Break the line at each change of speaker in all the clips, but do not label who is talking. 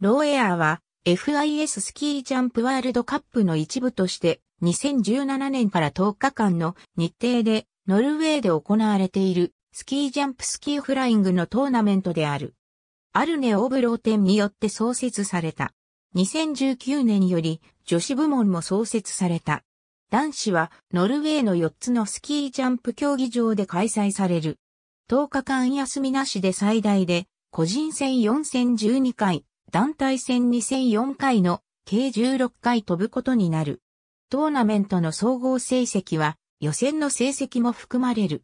ローエアーは FIS スキージャンプワールドカップの一部として
2017年から10日間の日程でノルウェーで行われているスキージャンプスキーフライングのトーナメントである。アルネ・オブローテンによって創設された。2019年より女子部門も創設された。男子はノルウェーの4つのスキージャンプ競技場で開催される。10日間休みなしで最大で個人戦4戦12回、団体戦2 0 4回の計16回飛ぶことになる。トーナメントの総合成績は予選の成績も含まれる。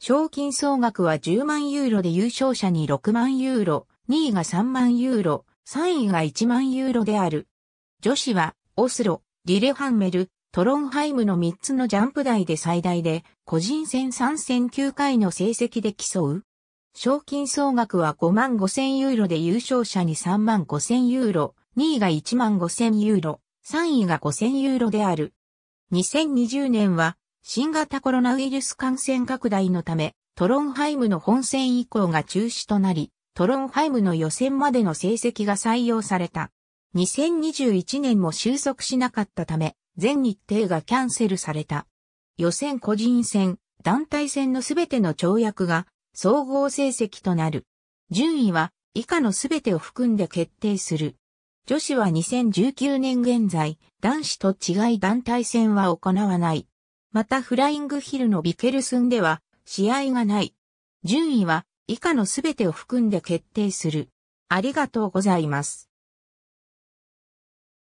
賞金総額は10万ユーロで優勝者に6万ユーロ、2位が3万ユーロ、3位が1万ユーロである。女子はオスロ、リレハンメル、トロンハイムの3つのジャンプ台で最大で個人戦3戦9回の成績で競う。賞金総額は5万5千ユーロで優勝者に3万5千ユーロ、2位が1万5千ユーロ、3位が5千ユーロである。2020年は新型コロナウイルス感染拡大のため、トロンハイムの本戦以降が中止となり、トロンハイムの予選までの成績が採用された。2021年も収束しなかったため、全日程がキャンセルされた。予選個人戦、団体戦のすべての跳躍が総合成績となる。順位は以下のすべてを含んで決定する。女子は2019年現在、男子と違い団体戦は行わない。またフライングヒルのビケルスンでは試合がない。
順位は以下のすべてを含んで決定する。ありがとうございます。